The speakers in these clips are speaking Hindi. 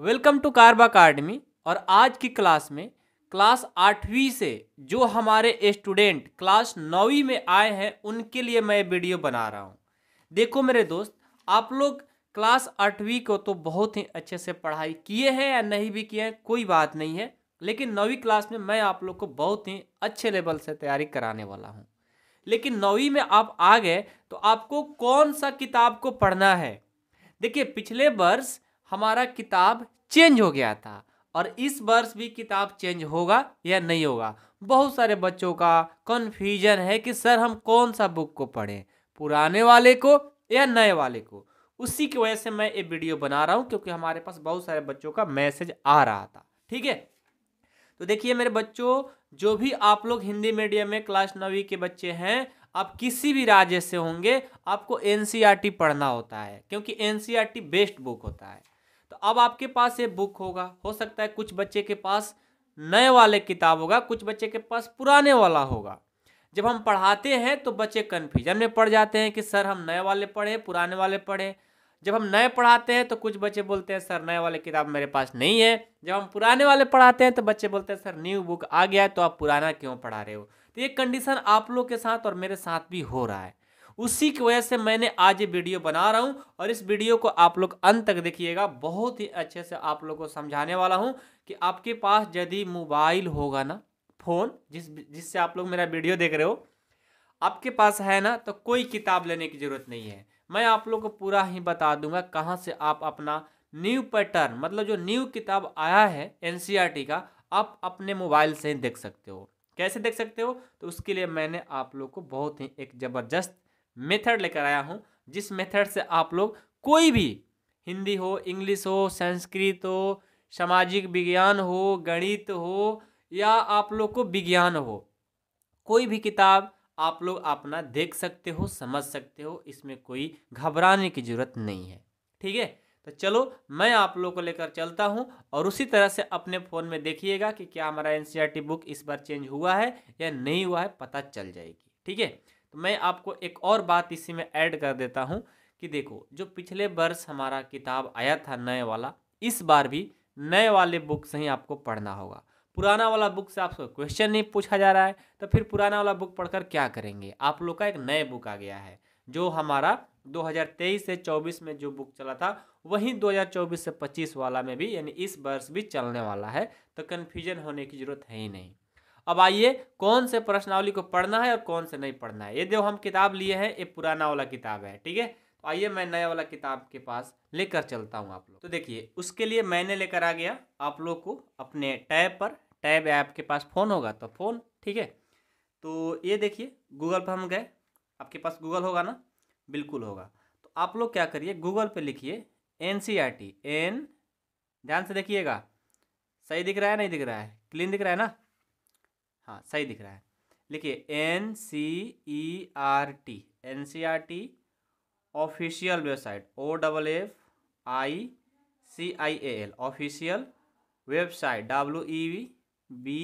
वेलकम टू कारबा अकाडमी और आज की क्लास में क्लास आठवीं से जो हमारे स्टूडेंट क्लास नौवीं में आए हैं उनके लिए मैं वीडियो बना रहा हूँ देखो मेरे दोस्त आप लोग क्लास आठवीं को तो बहुत ही अच्छे से पढ़ाई किए हैं या नहीं भी किए हैं कोई बात नहीं है लेकिन नौवीं क्लास में मैं आप लोग को बहुत ही अच्छे लेवल से तैयारी कराने वाला हूँ लेकिन नौवीं में आप आ गए तो आपको कौन सा किताब को पढ़ना है देखिए पिछले वर्ष हमारा किताब चेंज हो गया था और इस वर्ष भी किताब चेंज होगा या नहीं होगा बहुत सारे बच्चों का कन्फ्यूजन है कि सर हम कौन सा बुक को पढ़ें पुराने वाले को या नए वाले को उसी की वजह से मैं ये वीडियो बना रहा हूँ क्योंकि हमारे पास बहुत सारे बच्चों का मैसेज आ रहा था ठीक है तो देखिए मेरे बच्चों जो भी आप लोग हिंदी मीडियम में क्लास नवी के बच्चे हैं आप किसी भी राज्य से होंगे आपको एन e पढ़ना होता है क्योंकि एन बेस्ट बुक होता है तो अब आपके पास ये बुक होगा हो सकता है कुछ बच्चे के पास नए वाले किताब होगा कुछ बच्चे के पास पुराने वाला होगा जब हम पढ़ाते हैं तो बच्चे कन्फ्यूजन में पड़ जाते हैं कि सर हम नए वाले पढ़ें पुराने वाले पढ़ें जब हम नए पढ़ाते हैं तो कुछ बच्चे बोलते हैं सर नए वाले किताब मेरे पास नहीं है जब हम पुराने वाले पढ़ाते हैं तो बच्चे बोलते हैं सर न्यू बुक आ गया है तो आप पुराना क्यों पढ़ा रहे हो तो ये कंडीशन आप लोग के साथ और मेरे साथ भी हो रहा है उसी की वजह से मैंने आज ये वीडियो बना रहा हूँ और इस वीडियो को आप लोग अंत तक देखिएगा बहुत ही अच्छे से आप लोग को समझाने वाला हूँ कि आपके पास यदि मोबाइल होगा ना फ़ोन जिस जिससे आप लोग मेरा वीडियो देख रहे हो आपके पास है ना तो कोई किताब लेने की ज़रूरत नहीं है मैं आप लोग को पूरा ही बता दूंगा कहाँ से आप अपना न्यू पैटर्न मतलब जो न्यू किताब आया है एन का आप अपने मोबाइल से ही देख सकते हो कैसे देख सकते हो तो उसके लिए मैंने आप लोग को बहुत ही एक ज़बरदस्त मेथड लेकर आया हूँ जिस मेथड से आप लोग कोई भी हिंदी हो इंग्लिश हो संस्कृत हो सामाजिक विज्ञान हो गणित हो या आप लोग को विज्ञान हो कोई भी किताब आप लोग अपना देख सकते हो समझ सकते हो इसमें कोई घबराने की ज़रूरत नहीं है ठीक है तो चलो मैं आप लोग को लेकर चलता हूँ और उसी तरह से अपने फ़ोन में देखिएगा कि क्या हमारा एन बुक e इस बार चेंज हुआ है या नहीं हुआ है पता चल जाएगी ठीक है तो मैं आपको एक और बात इसी में ऐड कर देता हूँ कि देखो जो पिछले वर्ष हमारा किताब आया था नए वाला इस बार भी नए वाले बुक से ही आपको पढ़ना होगा पुराना वाला बुक से आपसे क्वेश्चन नहीं पूछा जा रहा है तो फिर पुराना वाला बुक पढ़कर क्या करेंगे आप लोग का एक नए बुक आ गया है जो हमारा 2023 से 24 में जो बुक चला था वहीं 2024 से 25 वाला में भी यानी इस वर्ष भी चलने वाला है तो कन्फ्यूजन होने की ज़रूरत है ही नहीं अब आइए कौन से प्रश्नावली को पढ़ना है और कौन से नहीं पढ़ना है ये जो हम किताब लिए हैं ये पुराना वाला किताब है ठीक है तो आइए मैं नया वाला किताब के पास लेकर चलता हूँ आप लोग तो देखिए उसके लिए मैंने लेकर आ गया आप लोग को अपने टैब पर टैब ऐप के पास फ़ोन होगा तो फ़ोन ठीक है तो ये देखिए गूगल पर हम गए आपके पास गूगल होगा ना बिल्कुल होगा तो आप लोग क्या करिए गूगल पर लिखिए N C R T N ध्यान से देखिएगा सही दिख रहा है नहीं दिख रहा है क्लीन दिख रहा है ना हाँ सही दिख रहा है लिखिए N C E R T N C R T official website O double F I C I A L official website W E B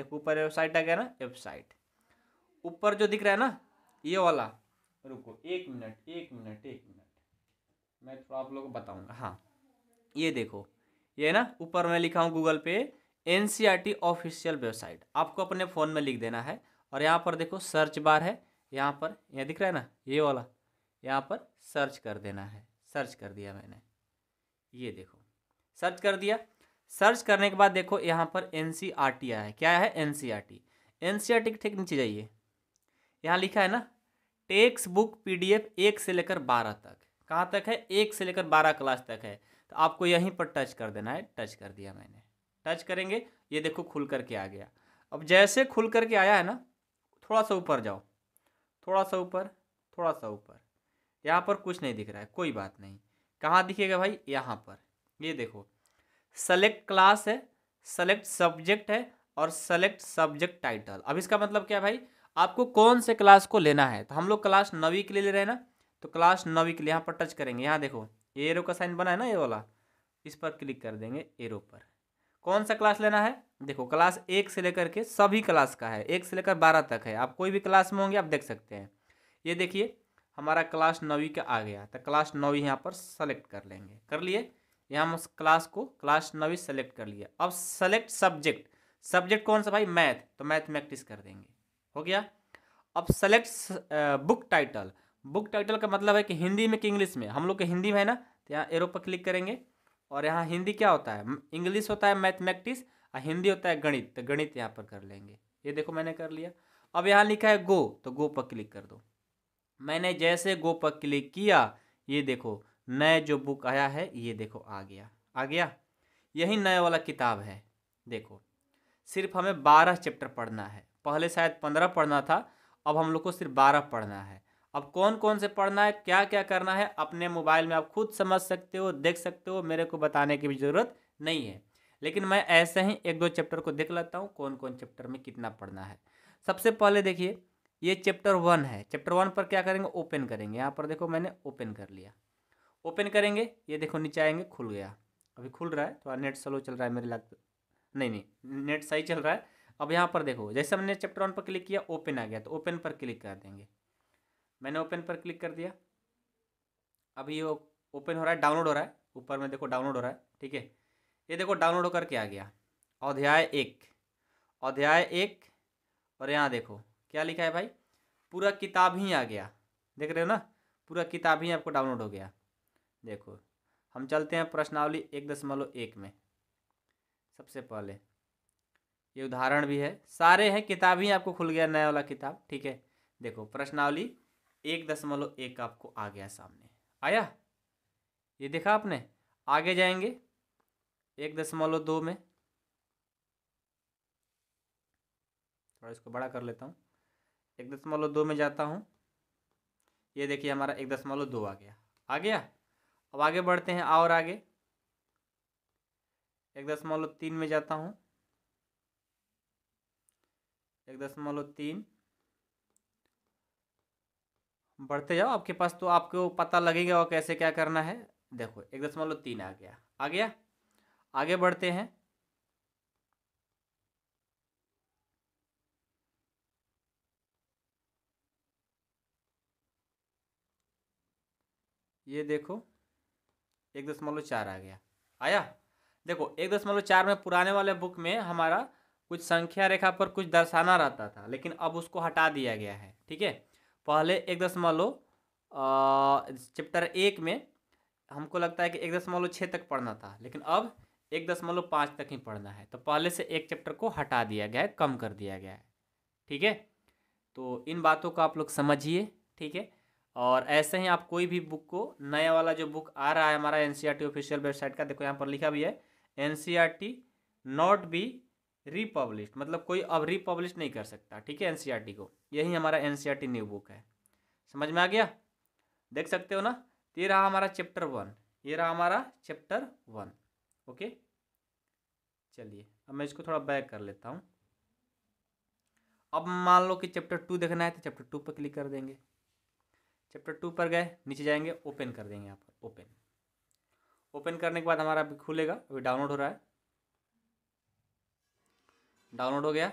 देखो ऊपर वेबसाइट आ गया ना वेबसाइट ऊपर जो दिख रहा है ना ये वाला रुको एक मिनट एक मिनट एक मिनट मैं थोड़ा आप लोगों को बताऊंगा हाँ ये देखो ये ना ऊपर मैं लिखा हूँ गूगल पे एन ऑफिशियल वेबसाइट आपको अपने फ़ोन में लिख देना है और यहाँ पर देखो सर्च बार है यहाँ पर यहाँ दिख रहा है ना ये वाला यहाँ पर सर्च कर देना है सर्च कर दिया मैंने ये देखो सर्च कर दिया सर्च करने के बाद देखो यहाँ पर एन e आया है क्या है N C R T N C R T के ठीक नीचे जाइए यहाँ लिखा है ना text book P D F एक से लेकर बारह तक कहाँ तक है एक से लेकर बारह क्लास तक है तो आपको यहीं पर टच कर देना है टच कर दिया मैंने टच करेंगे ये देखो खुल करके आ गया अब जैसे खुल करके आया है ना थोड़ा सा ऊपर जाओ थोड़ा सा ऊपर थोड़ा सा ऊपर यहाँ पर कुछ नहीं दिख रहा है कोई बात नहीं कहाँ दिखेगा भाई यहाँ पर ये देखो सेलेक्ट क्लास है सेलेक्ट सब्जेक्ट है और सेलेक्ट सब्जेक्ट टाइटल अब इसका मतलब क्या है भाई आपको कौन से क्लास को लेना है तो हम लोग क्लास नवी के लिए ले रहे हैं ना तो क्लास नवी के लिए यहाँ पर टच करेंगे यहाँ देखो ये एरो का साइन बना है ना ये वाला इस पर क्लिक कर देंगे एरो पर कौन सा क्लास लेना है देखो क्लास एक से लेकर के सभी क्लास का है एक से लेकर बारह तक है आप कोई भी क्लास में होंगे आप देख सकते हैं ये देखिए हमारा क्लास नौवीं का आ गया तो क्लास नौवीं यहाँ पर सेलेक्ट कर लेंगे कर लिए यहाँ हम उस क्लास को क्लास नौवीं सेलेक्ट कर लिए अब सेलेक्ट सब्जेक्ट सब्जेक्ट कौन सा भाई मैथ तो मैथ प्रैक्टिस कर देंगे हो गया अब select book title book title का मतलब है कि हिंदी में कि इंग्लिश में हम लोग के हिंदी में है ना तो यहाँ एरो पर क्लिक करेंगे और यहाँ हिंदी क्या होता है इंग्लिश होता है मैथमेटिक्स और हिंदी होता है गणित तो गणित यहाँ पर कर लेंगे ये देखो मैंने कर लिया अब यहाँ लिखा है गो तो गो पर क्लिक कर दो मैंने जैसे गो पर क्लिक किया ये देखो नए जो बुक आया है ये देखो आ गया आ गया यही नया वाला किताब है देखो सिर्फ हमें बारह चैप्टर पढ़ना है पहले शायद पंद्रह पढ़ना था अब हम लोग को सिर्फ बारह पढ़ना है अब कौन कौन से पढ़ना है क्या क्या करना है अपने मोबाइल में आप खुद समझ सकते हो देख सकते हो मेरे को बताने की भी ज़रूरत नहीं है लेकिन मैं ऐसे ही एक दो चैप्टर को देख लेता हूँ कौन कौन चैप्टर में कितना पढ़ना है सबसे पहले देखिए ये चैप्टर वन है चैप्टर वन पर क्या करेंगे ओपन करेंगे यहाँ पर देखो मैंने ओपन कर लिया ओपन करेंगे ये देखो नीचे आएंगे खुल गया अभी खुल रहा है थोड़ा नेट स्लो चल रहा है मेरे लग नहीं नहीं नेट सही चल रहा है अब यहाँ पर देखो जैसे हमने चैप्टर वन पर क्लिक किया ओपन आ गया तो ओपन पर क्लिक कर देंगे मैंने ओपन पर क्लिक कर दिया अभी ये ओपन हो रहा है डाउनलोड हो रहा है ऊपर में देखो डाउनलोड हो रहा है ठीक है ये देखो डाउनलोड होकर के आ गया अध्याय एक अध्याय एक और यहाँ देखो क्या लिखा है भाई पूरा किताब ही आ गया देख रहे हो ना पूरा किताब ही आपको डाउनलोड हो गया देखो हम चलते हैं प्रश्नावली एक दशमलव एक में सबसे पहले ये उदाहरण भी है सारे हैं किताब ही आपको खुल गया नया वाला किताब ठीक है देखो प्रश्नावली एक दशमलव एक आपको आ गया सामने आया ये देखा आपने आगे जाएंगे एक दशमलव दो में थोड़ा इसको बड़ा कर लेता हूँ एक दशमलव दो में जाता हूँ ये देखिए हमारा एक दशमलव दो आ गया आ गया अब आगे बढ़ते हैं और आगे एक दशमलव तीन में जाता हूँ एक दशमलव तीन बढ़ते जाओ आपके पास तो आपको पता लगेगा और कैसे क्या करना है देखो एक दशमलव तीन आ गया आ गया आगे बढ़ते हैं ये देखो एक दशमलव चार आ गया आया देखो एक दशमलव चार में पुराने वाले बुक में हमारा कुछ संख्या रेखा पर कुछ दर्शाना रहता था लेकिन अब उसको हटा दिया गया है ठीक है पहले एक दशमलव चैप्टर एक में हमको लगता है कि एक दशमलव छः तक पढ़ना था लेकिन अब एक दशमलव पाँच तक ही पढ़ना है तो पहले से एक चैप्टर को हटा दिया गया है कम कर दिया गया है ठीक है तो इन बातों को आप लोग समझिए ठीक है और ऐसे ही आप कोई भी बुक को नया वाला जो बुक आ रहा है हमारा एन ऑफिशियल वेबसाइट का देखो यहाँ पर लिखा भी है एन नॉट बी रिपब्लिश मतलब कोई अब रिपब्लिश नहीं कर सकता ठीक है एनसीईआरटी e को यही हमारा एनसीईआरटी न्यू बुक है समझ में आ गया देख सकते हो ना तो ये रहा हमारा चैप्टर वन ये रहा हमारा चैप्टर वन ओके चलिए अब मैं इसको थोड़ा बैक कर लेता हूँ अब मान लो कि चैप्टर टू देखना है तो चैप्टर टू पर क्लिक कर देंगे चैप्टर टू पर गए नीचे जाएंगे ओपन कर देंगे यहाँ पर ओपन ओपन करने के बाद हमारा अभी खुलेगा अभी डाउनलोड हो रहा है डाउनलोड हो गया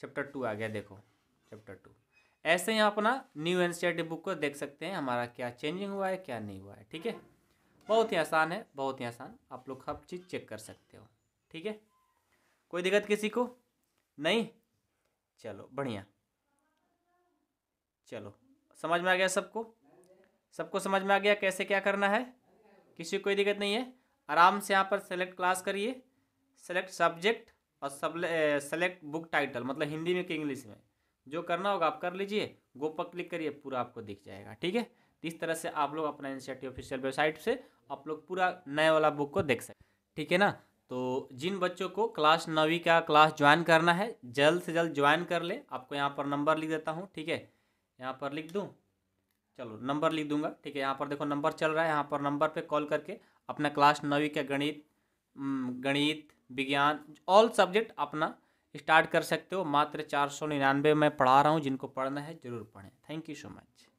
चैप्टर टू आ गया देखो चैप्टर टू ऐसे ही आप अपना न्यू एन बुक को देख सकते हैं हमारा क्या चेंजिंग हुआ है क्या नहीं हुआ है ठीक है बहुत ही आसान है बहुत ही आसान आप लोग हर चीज़ चेक कर सकते हो ठीक है कोई दिक्कत किसी को नहीं चलो बढ़िया चलो समझ में आ गया सबको सबको समझ में आ गया कैसे क्या करना है किसी कोई दिक्कत नहीं है आराम से यहाँ पर सेलेक्ट क्लास करिए सेलेक्ट सब्जेक्ट और सब सेलेक्ट बुक टाइटल मतलब हिंदी में कि इंग्लिश में जो करना होगा आप कर लीजिए गो पर क्लिक करिए पूरा आपको दिख जाएगा ठीक है तो इस तरह से आप लोग अपना एन ऑफिशियल वेबसाइट से आप लोग पूरा नए वाला बुक को देख सकते ठीक है ना तो जिन बच्चों को क्लास नवी का क्लास ज्वाइन करना है जल्द से जल्द ज्वाइन कर ले आपको यहाँ पर नंबर लिख देता हूँ ठीक है यहाँ पर लिख दूँ चलो नंबर लिख दूंगा ठीक है यहाँ पर देखो नंबर चल रहा है यहाँ पर नंबर पे कॉल करके अपना क्लास नवी का गणित गणित विज्ञान ऑल सब्जेक्ट अपना स्टार्ट कर सकते हो मात्र चार सौ निन्यानवे में पढ़ा रहा हूँ जिनको पढ़ना है ज़रूर पढ़ें थैंक यू सो मच